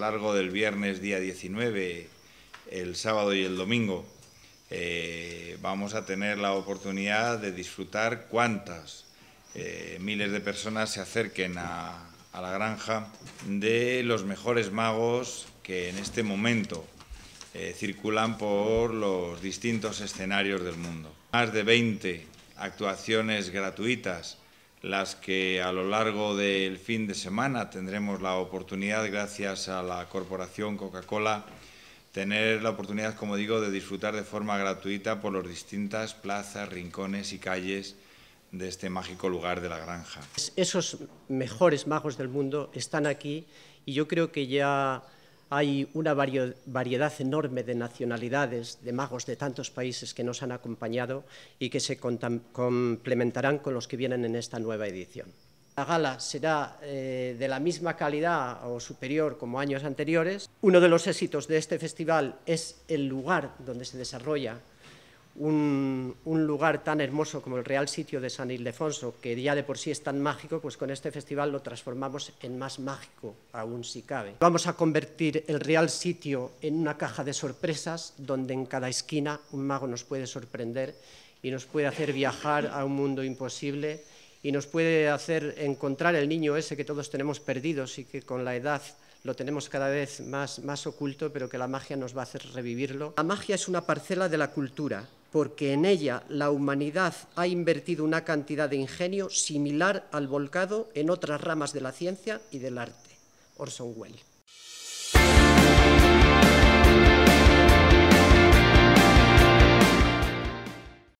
largo del viernes día 19, el sábado y el domingo, eh, vamos a tener la oportunidad de disfrutar cuántas eh, miles de personas se acerquen a, la granja de los mejores magos que en este momento eh, circulan por los distintos escenarios del mundo. Más de 20 actuaciones gratuitas las que a lo largo del fin de semana tendremos la oportunidad, gracias a la corporación Coca-Cola, tener la oportunidad, como digo, de disfrutar de forma gratuita por las distintas plazas, rincones y calles de este mágico lugar de la granja. Esos mejores magos del mundo están aquí y yo creo que ya hay una variedad enorme de nacionalidades, de magos de tantos países que nos han acompañado y que se complementarán con los que vienen en esta nueva edición. La gala será eh, de la misma calidad o superior como años anteriores. Uno de los éxitos de este festival es el lugar donde se desarrolla un, lugar tan hermoso como el Real Sitio de San Ildefonso, que ya de por sí es tan mágico, pues con este festival lo transformamos en más mágico aún si cabe. Vamos a convertir el Real Sitio en una caja de sorpresas donde en cada esquina un mago nos puede sorprender y nos puede hacer viajar a un mundo imposible y nos puede hacer encontrar el niño ese que todos tenemos perdidos y que con la edad lo tenemos cada vez más, más oculto, pero que la magia nos va a hacer revivirlo. La magia es una parcela de la cultura, porque en ella la humanidad ha invertido una cantidad de ingenio similar al volcado en otras ramas de la ciencia y del arte. Orson Welles.